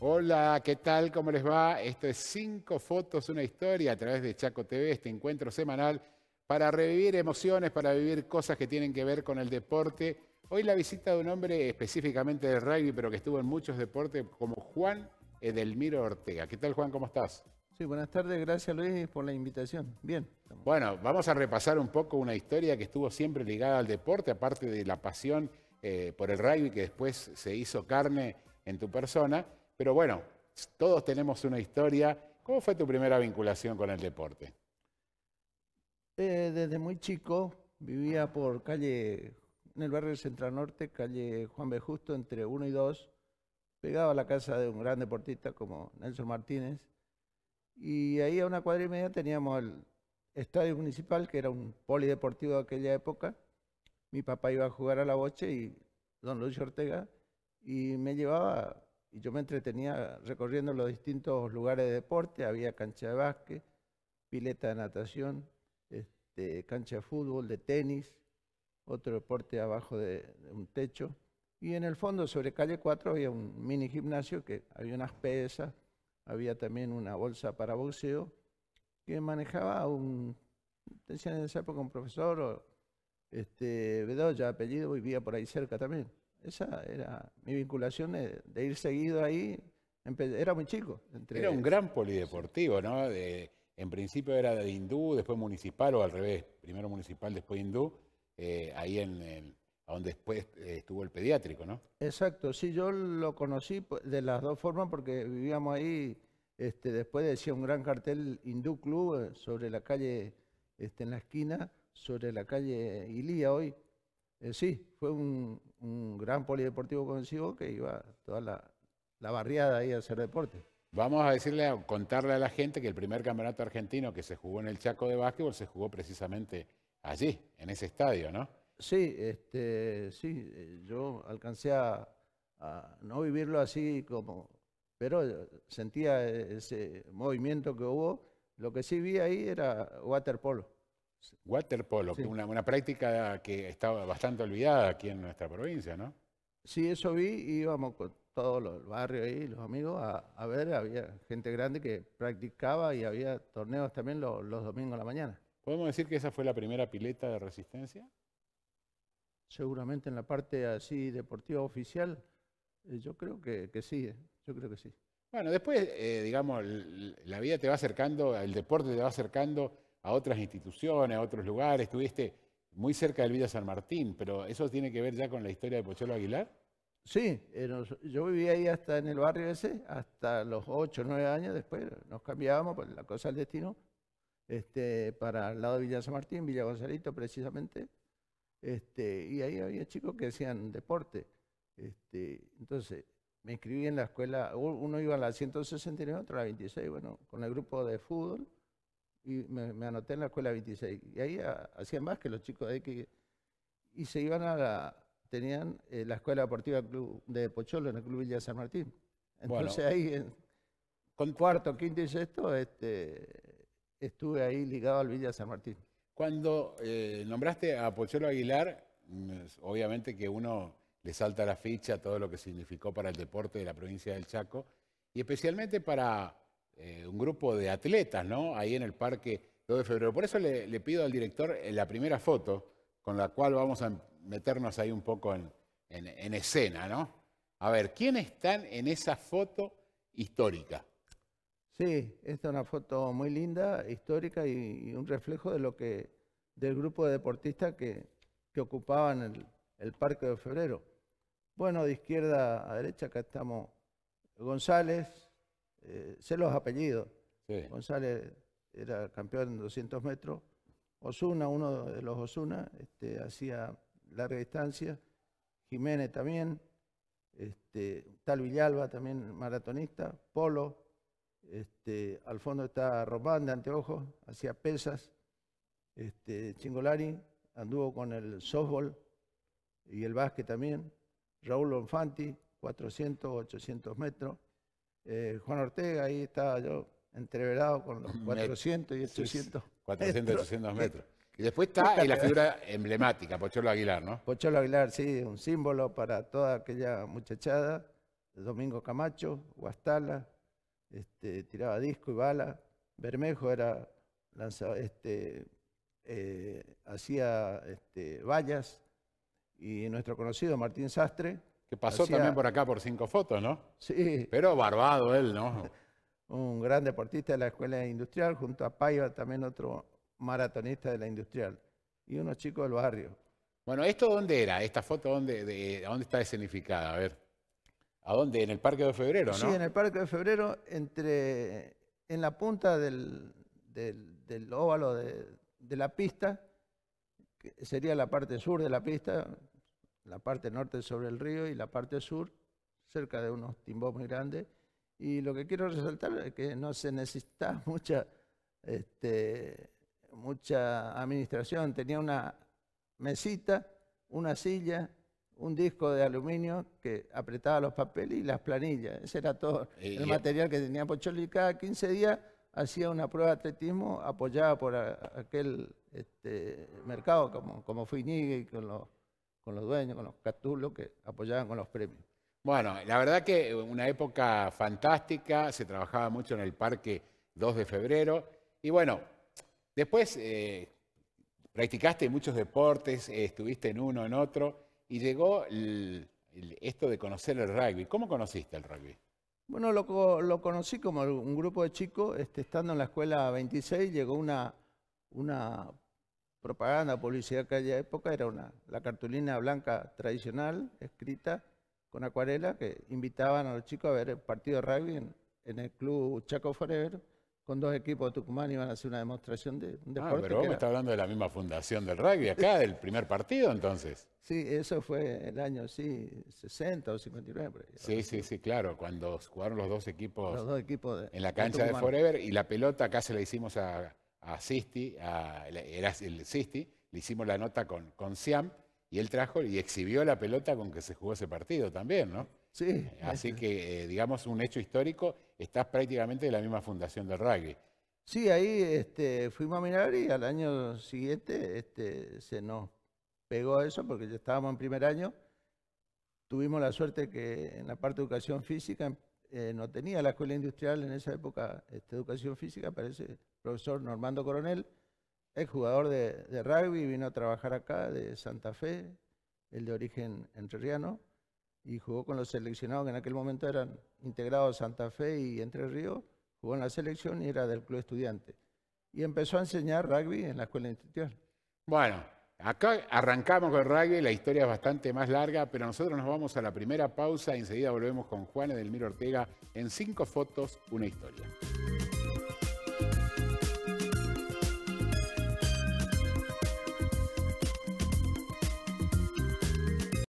Hola, ¿qué tal? ¿Cómo les va? Esto es Cinco Fotos, una historia a través de Chaco TV, este encuentro semanal para revivir emociones, para vivir cosas que tienen que ver con el deporte. Hoy la visita de un hombre específicamente del rugby, pero que estuvo en muchos deportes, como Juan Edelmiro eh, Ortega. ¿Qué tal, Juan? ¿Cómo estás? Sí, buenas tardes. Gracias, Luis, por la invitación. Bien. Bueno, vamos a repasar un poco una historia que estuvo siempre ligada al deporte, aparte de la pasión eh, por el rugby que después se hizo carne en tu persona pero bueno, todos tenemos una historia. ¿Cómo fue tu primera vinculación con el deporte? Eh, desde muy chico vivía por calle, en el barrio Central Norte, calle Juan B. Justo, entre 1 y 2, pegado a la casa de un gran deportista como Nelson Martínez. Y ahí a una cuadra y media teníamos el estadio municipal, que era un polideportivo de aquella época. Mi papá iba a jugar a la boche y don Luis Ortega, y me llevaba y yo me entretenía recorriendo los distintos lugares de deporte, había cancha de básquet, pileta de natación, este, cancha de fútbol, de tenis, otro deporte abajo de, un techo. Y en el fondo, sobre calle 4, había un mini gimnasio que había unas pesas, había también una bolsa para boxeo, que manejaba un, decían en esa época un profesor, este, Bedoya, apellido, vivía por ahí cerca también. Esa era mi vinculación de, ir seguido ahí. Era muy chico. Era un gran polideportivo, ¿no? De, en principio era de hindú, después municipal o al revés. Primero municipal, después hindú. Eh, ahí en donde después eh, estuvo el pediátrico, ¿no? Exacto, sí, yo lo conocí pues, de las dos formas porque vivíamos ahí. Este, después decía un gran cartel hindú club eh, sobre la calle, este, en la esquina, sobre la calle Ilía hoy eh, sí, fue un, gran polideportivo convencido que iba toda la, barriada ahí a hacer deporte. Vamos a decirle, a contarle a la gente que el primer campeonato argentino que se jugó en el Chaco de básquetbol se jugó precisamente allí, en ese estadio, ¿no? Sí, este, sí, eh, yo alcancé a, a no vivirlo así como, pero eh, sentía ese movimiento que hubo. Lo que sí vi ahí era waterpolo. Waterpolo, que una, una, práctica que estaba bastante olvidada aquí en nuestra provincia, ¿no? Sí, eso vi, íbamos con todos los, barrios barrio ahí, los amigos, a, ver, había gente grande que practicaba y había torneos también los, domingos a la mañana. ¿Podemos decir que esa fue la primera pileta de resistencia? Seguramente en la parte así deportiva oficial, eh, yo creo que, sí, eh, yo creo que sí. Bueno, después, eh, digamos, la vida te va acercando, el deporte te va acercando a otras instituciones, a otros lugares, estuviste muy cerca del Villa San Martín, pero ¿eso tiene que ver ya con la historia de Pocholo Aguilar? Sí, eh, yo vivía ahí hasta en el barrio ese, hasta los 8 o 9 años después, nos cambiábamos por pues, la cosa del destino, este, para el lado de Villa San Martín, Villa Gonzalito precisamente, este, y ahí había chicos que hacían deporte. Este, entonces, me inscribí en la escuela, uno iba a la 169, otro a la 26, bueno, con el grupo de fútbol, y me, anoté en la escuela 26. Y ahí ah, hacían más que los chicos de ahí que... Y se iban a la... Tenían eh, la escuela deportiva Club de Pocholo en el Club Villa San Martín. Entonces ahí, con cuarto, quinto y sexto, este, estuve ahí ligado al Villa San Martín. Cuando eh, nombraste a Pocholo Aguilar, mm, obviamente que uno le salta la ficha todo lo que significó para el deporte de la provincia del Chaco, y especialmente para eh, un grupo de atletas, ¿no? Ahí en el parque de febrero. Por eso le, pido al director eh, la primera foto con la cual vamos a meternos ahí un poco en, escena, ¿no? A ver, ¿quiénes están en esa foto histórica? Sí, esta es una foto muy linda, histórica y, un reflejo de lo que del grupo de deportistas que, ocupaban el, el, Parque de Febrero. Bueno, de izquierda a derecha, acá estamos González, eh, se los apellidos. González era campeón en 200 metros. Osuna, uno de los Osuna, este, hacía larga distancia. Jiménez también. Este, tal Villalba también maratonista. Polo. Este, al fondo está Román de anteojos, hacía pesas. Este, Chingolari anduvo con el softball y el básquet también. Raúl Lonfanti, 400, 800 metros. Eh, Juan Ortega, ahí estaba yo entreverado con los 400 y 800. 400 y 800 metros. Y después está la figura emblemática, Pocholo Aguilar, ¿no? Pocholo Aguilar, sí, un símbolo para toda aquella muchachada. Domingo Camacho, Guastala, este, tiraba disco y bala. Bermejo era lanzaba, este, eh, hacía este, vallas. Y nuestro conocido Martín Sastre que pasó también por acá por cinco fotos, ¿no? Sí. Pero barbado él, ¿no? Un gran deportista de la escuela industrial, junto a Paiva también otro maratonista de la industrial. Y unos chicos del barrio. Bueno, ¿esto dónde era? ¿Esta foto dónde, dónde está escenificada? A ver. ¿A dónde? En el Parque de Febrero, ¿no? Sí, en el Parque de Febrero, entre, en la punta del, del, del óvalo de, de la pista, que sería la parte sur de la pista, la parte norte sobre el río y la parte sur cerca de unos timbos muy grandes. Y lo que quiero resaltar es que no se necesita mucha, este, mucha administración. Tenía una mesita, una silla, un disco de aluminio que apretaba los papeles y las planillas. Ese era todo el material que tenía Pocholi. Y cada 15 días hacía una prueba de atletismo apoyada por aquel este, mercado como, como Iñigue y con los con los dueños, con los catulos que apoyaban con los premios. Bueno, la verdad que eh, una época fantástica, se trabajaba mucho en el parque 2 de febrero y bueno, después eh, practicaste muchos deportes, eh, estuviste en uno, en otro y llegó esto de conocer el rugby. ¿Cómo conociste el rugby? Bueno, lo, conocí como un grupo de chicos, este, estando en la escuela 26, llegó una, una propaganda, publicidad que aquella época era una, la cartulina blanca tradicional, escrita con acuarela, que invitaban a los chicos a ver el partido de rugby en, el club Chaco Forever, con dos equipos de Tucumán iban a hacer una demostración de un ah, deporte. Ah, pero vos me estás hablando de la misma fundación del rugby acá, del primer partido entonces. Sí, eso fue el año, sí, 60 o 59. sí, sí, sí, claro, cuando jugaron los dos equipos, dos equipos en la cancha de, de Forever y la pelota acá se la hicimos a a Sisti, a, era el Sisti, le hicimos la nota con, con Siam y él trajo y exhibió la pelota con que se jugó ese partido también, ¿no? Sí. Así que, eh, digamos, un hecho histórico, estás prácticamente de la misma fundación del rugby. Sí, ahí este, fuimos a mirar y al año siguiente este, se nos pegó eso porque ya estábamos en primer año. Tuvimos la suerte que en la parte de educación física eh, no tenía la escuela industrial en esa época este, educación física, parece, profesor Normando Coronel, exjugador de, de rugby, vino a trabajar acá de Santa Fe, el de origen entrerriano, y jugó con los seleccionados que en aquel momento eran integrados Santa Fe y Entre Ríos, jugó en la selección y era del club estudiante. Y empezó a enseñar rugby en la escuela industrial. Bueno, Acá arrancamos con rugby, la historia es bastante más larga, pero nosotros nos vamos a la primera pausa y enseguida volvemos con Juan Edelmiro Ortega en cinco fotos, una historia.